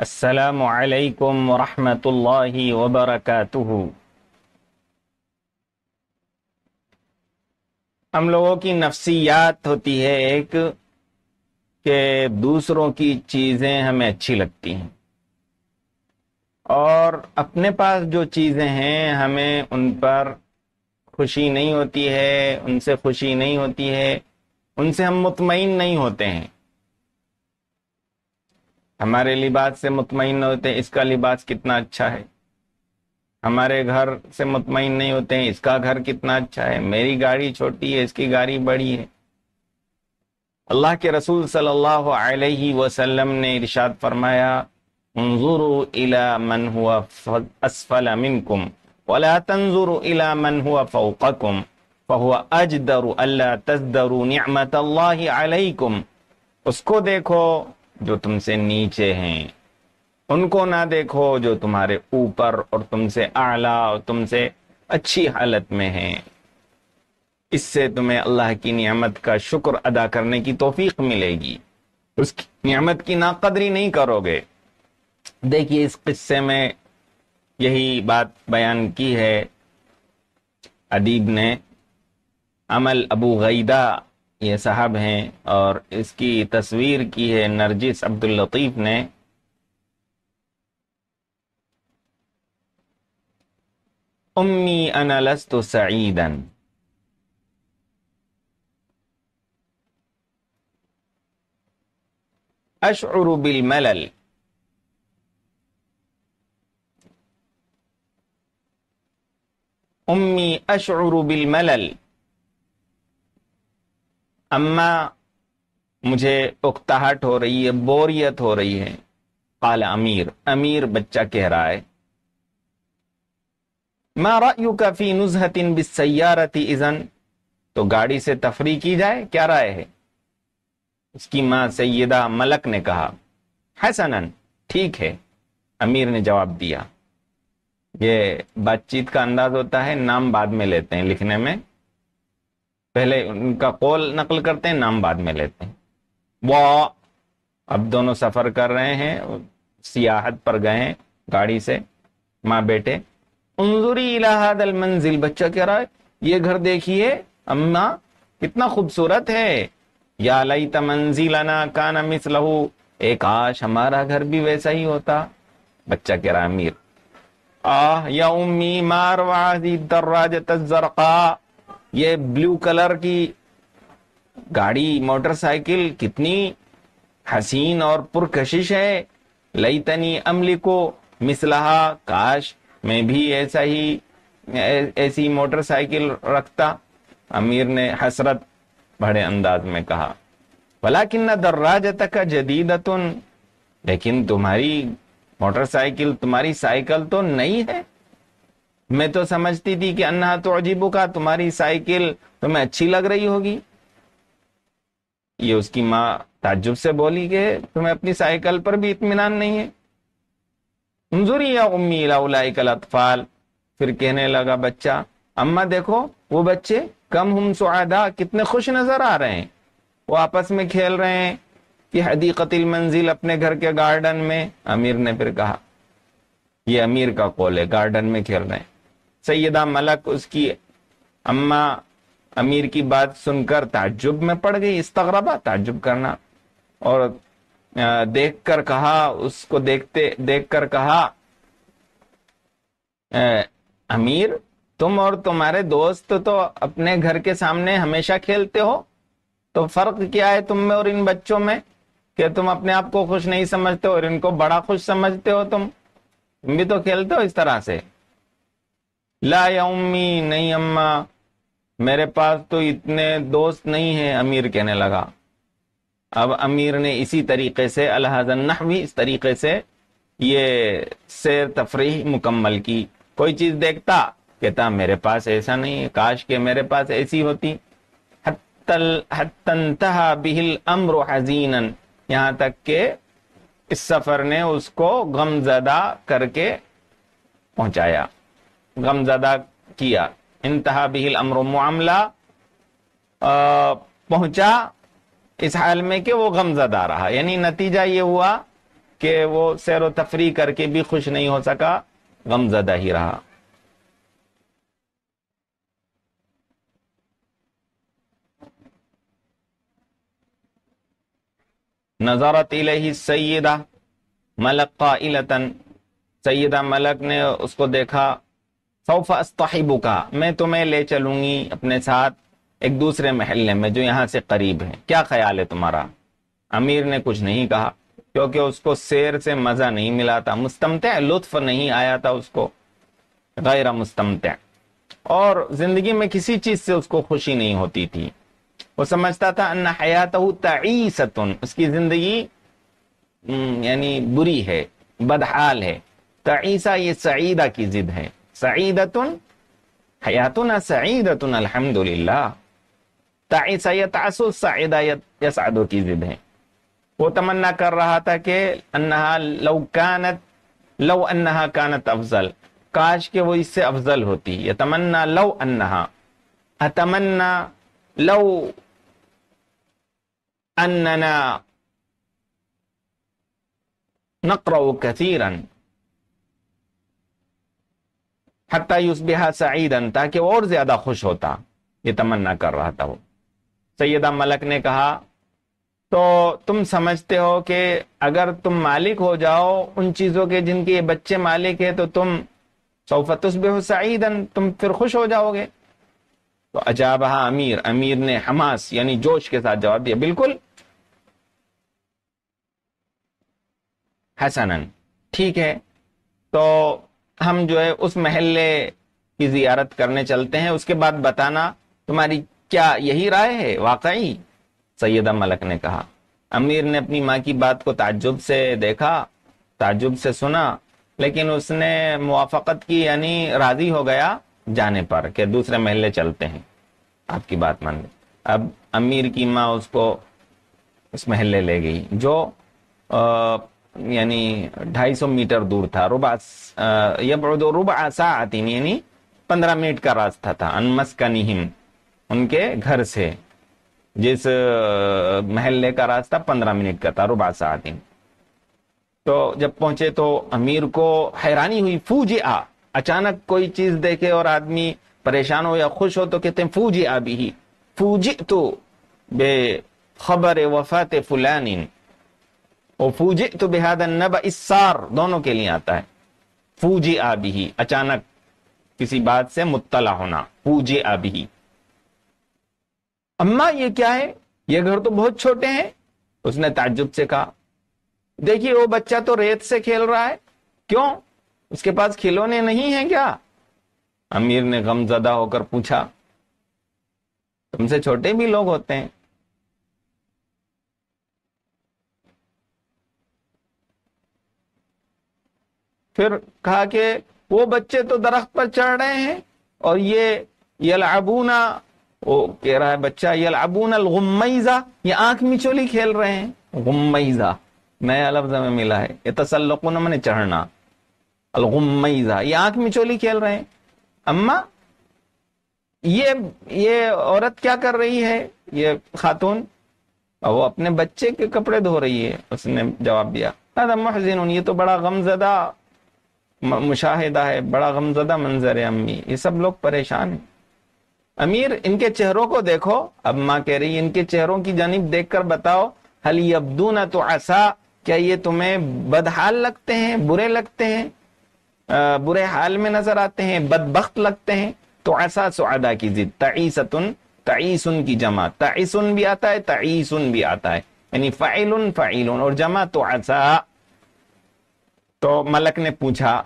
عليكم ورحمة الله وبركاته हम लोगों की नफसियात होती है एक कि दूसरों की चीज़ें हमें अच्छी लगती हैं और अपने पास जो चीज़ें हैं हमें उन पर खुशी नहीं होती है उनसे खुशी नहीं होती है उनसे हम मुतमिन नहीं होते हैं हमारे लिबास से मुतमिन होते हैं इसका लिबास कितना अच्छा है हमारे घर से मुतमिन नहीं होते हैं इसका घर कितना अच्छा है मेरी गाड़ी छोटी है इसकी गाड़ी बड़ी है अल्लाह के रसूल सल्लल्लाहु अलैहि वसल्लम ने इरशाद फरमाया उन्जुरु इला मन हुआ असफल मिनकुम वला तंजुरु इला मन हुआ फौककुम फहुआ अजदरु अल्लाह तजदरु नियमत अल्लाह अलैकुम उसको देखो जो तुमसे नीचे हैं उनको ना देखो जो तुम्हारे ऊपर और तुमसे आला और तुमसे अच्छी हालत में हैं इससे तुम्हें अल्लाह की नियामत का शुक्र अदा करने की तोफीक मिलेगी उसकी नियामत की नाकदरी नहीं करोगे देखिए इस किस्से में यही बात बयान की है अदीब ने अमल अबू गईदा ये साहब हैं और इसकी तस्वीर की है नरजिस अब्दुल लतीफ़ ने उम्मी अनलस्त सईदन अशर मलल उम्मी अशर मलल अम्मा मुझे उकताहट हो रही है बोरियत हो रही है काल अमीर अमीर बच्चा कह रहा है मारू काफी नुजहतिन बिसैारती इजन तो गाड़ी से तफरी की जाए क्या राय है उसकी माँ सैदा मलक ने कहा हसनन ठीक है अमीर ने जवाब दिया ये बातचीत का अंदाज होता है नाम बाद में लेते हैं लिखने में पहले उनका कौल नकल करते हैं नाम बाद में लेते हैं वो अब दोनों सफ़र कर रहे हैं सियाहत पर गए हैं गाड़ी से माँ बेटे उनजूरी इलाहाद मंजिल बच्चा कह रहा है ये घर देखिए अम्मा कितना खूबसूरत है या लई तमंजिलाना काना मिस लहू एक आश हमारा घर भी वैसा ही होता बच्चा कह रहा अमीर आह या उम्मी मार वाह दर्राज तजरका ये ब्लू कलर की गाड़ी मोटरसाइकिल कितनी हसीन और पुरकशिश है लई तनी अमली को मिसलहा काश मैं भी ऐसा ही ऐसी मोटरसाइकिल रखता अमीर ने हसरत बड़े अंदाज में कहा भला कि न दर्राज तक जदीद लेकिन तुम्हारी मोटरसाइकिल तुम्हारी साइकिल तो नई है मैं तो समझती थी कि अन्ना तो अजीबो का तुम्हारी साइकिल तुम्हें तो अच्छी लग रही होगी ये उसकी माँ ताजुब से बोली कि तुम्हें अपनी साइकिल पर भी इतमान नहीं है मंजूरी या उम्मी अतफाल फिर कहने लगा बच्चा अम्मा देखो वो बच्चे कम हम सुदा कितने खुश नजर आ रहे हैं वो आपस में खेल रहे हैं कि हदीकतिल मंजिल अपने घर के गार्डन में अमीर ने फिर कहा ये अमीर का कॉल है गार्डन में खेल रहे हैं सैदा मलक उसकी अम्मा अमीर की बात सुनकर ताज्जुब में पड़ गई इस्तरबा ताज्जुब करना और देख कर कहा उसको देखते देख कर कहा अमीर तुम और तुम्हारे दोस्त तो अपने घर के सामने हमेशा खेलते हो तो फर्क क्या है तुम में और इन बच्चों में कि तुम अपने आप को खुश नहीं समझते हो और इनको बड़ा खुश समझते हो तुम तुम भी तो खेलते हो इस तरह से ला या उम्मी नहीं अम्मा मेरे पास तो इतने दोस्त नहीं हैं अमीर कहने लगा अब अमीर ने इसी तरीके से अलहजन्नहवी इस तरीके से ये सैर तफरी मुकम्मल की कोई चीज़ देखता कहता मेरे पास ऐसा नहीं है काश के मेरे पास ऐसी होती हत्तनतहा बिहिल अम्र हजीन यहाँ तक के इस सफ़र ने उसको गमजदा करके पहुंचाया गमजदा किया इंतहा बिहिल अमर मामला पहुंचा इस हाल में कि वो गमजदा रहा यानी नतीजा ये हुआ कि वो सैर तफरी करके भी खुश नहीं हो सका गमजदा ही रहा नजारत इलही सैदा मलक का सैदा मलक ने उसको देखा सौफा का मैं तुम्हें ले चलूंगी अपने साथ एक दूसरे महल्ले में जो यहाँ से करीब है क्या ख्याल है तुम्हारा अमीर ने कुछ नहीं कहा क्योंकि उसको शेर से मजा नहीं मिला था मुस्तमत लुत्फ नहीं आया था उसको गैर मुस्तमत और जिंदगी में किसी चीज से उसको खुशी नहीं होती थी वो समझता था अन्ना हयात तईसतुन उसकी जिंदगी यानी बुरी है बदहाल है तईसा ये सईदा की जिद है سعيدة حياتنا سعيدة الحمد لله تعيد سيا تعسل سعيدة يسعد كي زده وتمنى كر رہا تھا کہ انها لو كانت لو انها كانت افضل کاش کہ وہ اس سے افضل ہوتی يتمنى لو انها اتمنى لو اننا نقرأ كثيرا हत्ता सईदन ताकि और ज्यादा खुश होता ये तमन्ना कर रहा था वो सैदा मलक ने कहा तो तुम समझते हो कि अगर तुम मालिक हो जाओ उन चीज़ों के जिनके ये बच्चे मालिक है तो तुम सौफतुसबिह सईदन तुम फिर खुश हो जाओगे तो अजाबहा अमीर अमीर ने हमास यानी जोश के साथ जवाब दिया बिल्कुल हसनन ठीक है तो हम जो है उस महल्ले की जियारत करने चलते हैं उसके बाद बताना तुम्हारी क्या यही राय है वाकई सैदा मलक ने कहा अमीर ने अपनी माँ की बात को ताजुब से देखा ताजुब से सुना लेकिन उसने मुआफ़त की यानी राजी हो गया जाने पर कि दूसरे महल्ले चलते हैं आपकी बात मान ली अब अमीर की माँ उसको उस महल्ले ले गई जो यानी सौ मीटर दूर था रुबा रुबा सातिन यानी पंद्रह मिनट का रास्ता था अनमस्कनिहिम उनके घर से जिस महल्ले का रास्ता पंद्रह मिनट का था रुबा सातिन तो जब पहुंचे तो अमीर को हैरानी हुई फूज आ अचानक कोई चीज देखे और आदमी परेशान हो या खुश हो तो कहते हैं फूजी आ भी फूज तो बे खबर वफात फुलानी और फूजे तो बेहद नब इसार दोनों के लिए आता है फूजे आबिही अचानक किसी बात से मुत्तला होना पूजे अभी अम्मा ये क्या है ये घर तो बहुत छोटे हैं उसने ताज्जुब से कहा देखिए वो बच्चा तो रेत से खेल रहा है क्यों उसके पास खिलौने नहीं है क्या अमीर ने गमजदा होकर पूछा तुमसे छोटे भी लोग होते हैं फिर कहा कि वो बच्चे तो दरख्त पर चढ़ रहे हैं और ये अबूना वो कह रहा है बच्चा अबूना अलगुमैजा ये आंख मिचोली खेल रहे हैं गुमईजा नया लफ्ज में मिला है ये तसल्लुकुन मैंने चढ़ना अलगुमईजा ये आंख मिचोली खेल रहे हैं अम्मा ये ये औरत क्या कर रही है ये खातून वो अपने बच्चे के कपड़े धो रही है उसने जवाब दिया ये तो बड़ा गमजदा मुशाहिदा है बड़ा गमजदा मंजर है अम्मी ये सब लोग परेशान हैं अमीर इनके चेहरों को देखो अब माँ कह रही इनके चेहरों की जानब देख कर बताओ हल यब्दू ना तो आसा क्या ये तुम्हें बदहाल लगते हैं बुरे लगते हैं आ, बुरे हाल में नजर आते हैं बदबख्त लगते हैं तो ऐसा सुदा की जिद तईसतुन तईसुन की जमा तईसुन भी आता है तईसुन भी आता है यानी फ़ाइल फ़ाइल और जमा तो ऐसा तो मलक ने पूछा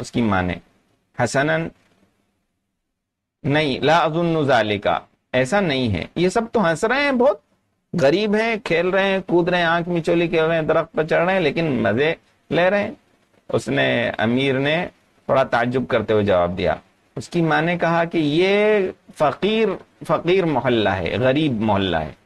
उसकी माँ ने हसनन नहीं ला का ऐसा नहीं है ये सब तो हंस रहे हैं बहुत गरीब हैं खेल रहे हैं कूद रहे हैं आंख मिचोली खेल रहे हैं दरख्त पर चढ़ रहे हैं लेकिन मजे ले रहे हैं उसने अमीर ने थोड़ा ताजुब करते हुए जवाब दिया उसकी माँ ने कहा कि ये फकीर फकीर मोहल्ला है गरीब मोहल्ला है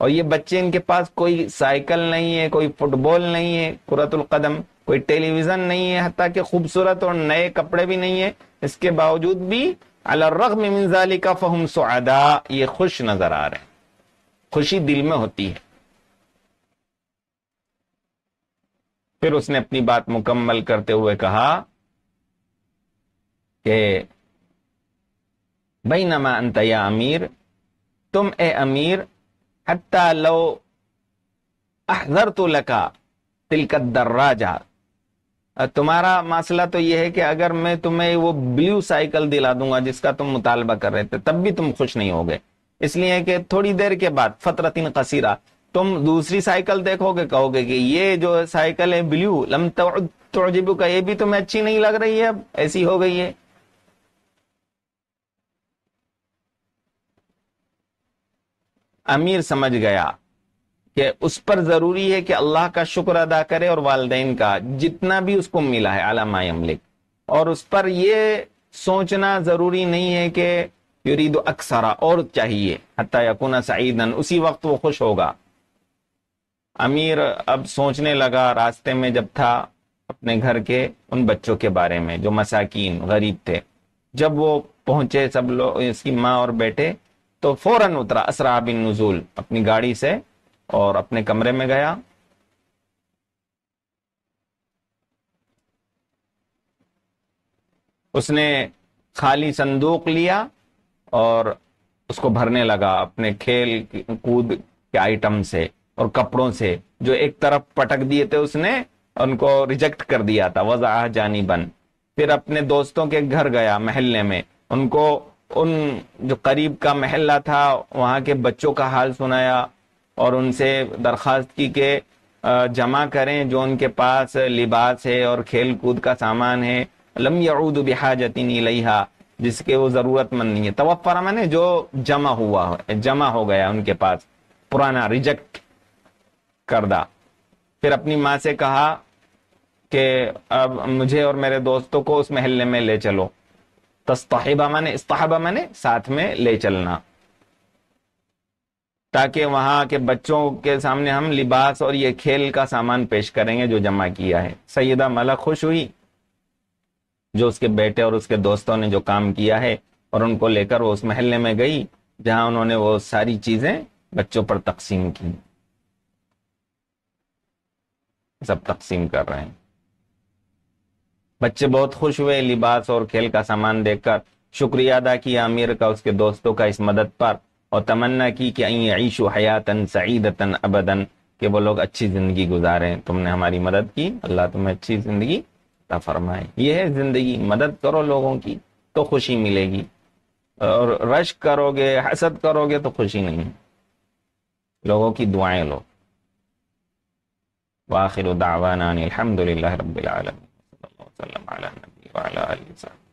और ये बच्चे इनके पास कोई साइकिल नहीं है कोई फुटबॉल नहीं है कुरतुल कदम कोई टेलीविजन नहीं है हती के खूबसूरत और नए कपड़े भी नहीं है इसके बावजूद भी अलरखमजाली का फहम सदा ये खुश नजर आ रहे हैं खुशी दिल में होती है फिर उसने अपनी बात मुकम्मल करते हुए कहा कि भाई नमा अंत या अमीर तुम ए अमीर हत्या लो अहर तो लका तिलकत जा तुम्हारा मसला तो ये है कि अगर मैं तुम्हें वो ब्लू साइकिल दिला दूंगा जिसका तुम मुतालबा कर रहे थे तब भी तुम खुश नहीं हो गए इसलिए कि थोड़ी देर के बाद फतरतिन कसीरा तुम दूसरी साइकिल देखोगे कहोगे कि ये जो साइकिल है ब्लू लम तोजिबू का ये भी तुम्हें अच्छी नहीं लग रही है अब ऐसी हो गई है अमीर समझ गया कि उस पर जरूरी है कि अल्लाह का शुक्र अदा करे और वालदेन का जितना भी उसको मिला है आला मायमलिक और उस पर ये सोचना जरूरी नहीं है कि युरीद अक्सरा और चाहिए हत्या सईदन उसी वक्त वो खुश होगा अमीर अब सोचने लगा रास्ते में जब था अपने घर के उन बच्चों के बारे में जो मसाकिन गरीब थे जब वो पहुंचे सब लोग इसकी माँ और बेटे तो फौरन उतरा असरा बिन नजूल अपनी गाड़ी से और अपने कमरे में गया उसने खाली संदूक लिया और उसको भरने लगा अपने खेल कूद के आइटम से और कपड़ों से जो एक तरफ पटक दिए थे उसने उनको रिजेक्ट कर दिया था वजह जानी बन फिर अपने दोस्तों के घर गया महल्ले में उनको उन जो करीब का महल्ला था वहां के बच्चों का हाल सुनाया और उनसे दरख्वास्त की के जमा करें जो उनके पास लिबास है और खेल कूद का सामान है लम यऊद बिहाजतिन इलैहा जिसके वो ज़रूरतमंद नहीं है तवफ़रा मैंने जो जमा हुआ जमा हो गया उनके पास पुराना रिजेक्ट करदा फिर अपनी माँ से कहा कि अब मुझे और मेरे दोस्तों को उस महल्ले में ले चलो तस्ताहिबा मैंने इस्ताहबा मैंने साथ में ले चलना ताकि वहां के बच्चों के सामने हम लिबास और ये खेल का सामान पेश करेंगे जो जमा किया है सैदा मला खुश हुई जो उसके बेटे और उसके दोस्तों ने जो काम किया है और उनको लेकर वो उस महल्ले में गई जहां उन्होंने वो सारी चीज़ें बच्चों पर तकसीम की सब तकसीम कर रहे हैं बच्चे बहुत खुश हुए लिबास और खेल का सामान देखकर शुक्रिया अदा किया अमीर का उसके दोस्तों का इस मदद पर और तमन्ना की कि आई ईशो हयातन सईदतन अबदन कि वो लोग अच्छी ज़िंदगी गुजारें तुमने हमारी मदद की अल्लाह तुम्हें अच्छी ज़िंदगी फरमाए यह है ज़िंदगी मदद करो लोगों की तो खुशी मिलेगी और रश करोगे हसद करोगे तो खुशी नहीं लोगों की दुआएं लो वाखिर दावाना अलहमदिल्ला रबीआलम वसलम